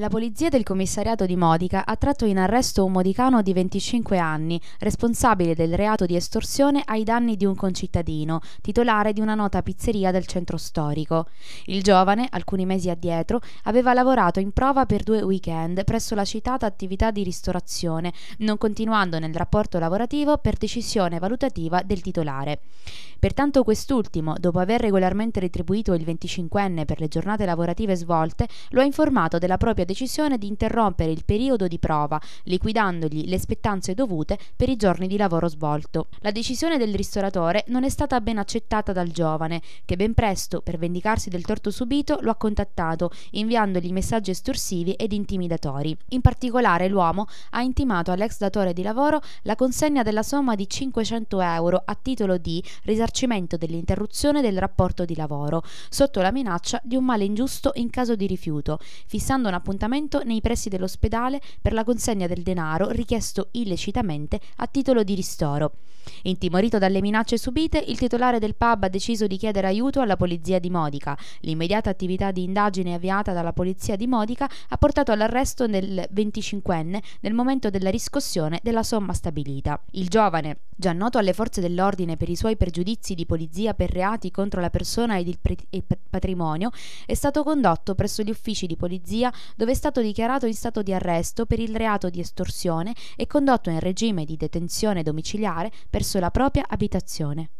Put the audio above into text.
La polizia del commissariato di Modica ha tratto in arresto un modicano di 25 anni, responsabile del reato di estorsione ai danni di un concittadino, titolare di una nota pizzeria del centro storico. Il giovane, alcuni mesi addietro, aveva lavorato in prova per due weekend presso la citata attività di ristorazione, non continuando nel rapporto lavorativo per decisione valutativa del titolare. Pertanto quest'ultimo, dopo aver regolarmente retribuito il 25enne per le giornate lavorative svolte, lo ha informato della propria decisione di interrompere il periodo di prova, liquidandogli le spettanze dovute per i giorni di lavoro svolto. La decisione del ristoratore non è stata ben accettata dal giovane, che ben presto, per vendicarsi del torto subito, lo ha contattato, inviandogli messaggi estorsivi ed intimidatori. In particolare l'uomo ha intimato all'ex datore di lavoro la consegna della somma di 500 euro a titolo di risarcimento dell'interruzione del rapporto di lavoro, sotto la minaccia di un male ingiusto in caso di rifiuto, fissando un appuntamento appuntamento nei pressi dell'ospedale per la consegna del denaro richiesto illecitamente a titolo di ristoro. Intimorito dalle minacce subite, il titolare del pub ha deciso di chiedere aiuto alla polizia di Modica. L'immediata attività di indagine avviata dalla polizia di Modica ha portato all'arresto del 25enne nel momento della riscossione della somma stabilita. Il giovane, già noto alle forze dell'ordine per i suoi pregiudizi di polizia per reati contro la persona ed il, pre- il patrimonio, è stato condotto presso gli uffici di polizia dove dove è stato dichiarato in stato di arresto per il reato di estorsione e condotto in regime di detenzione domiciliare presso la propria abitazione.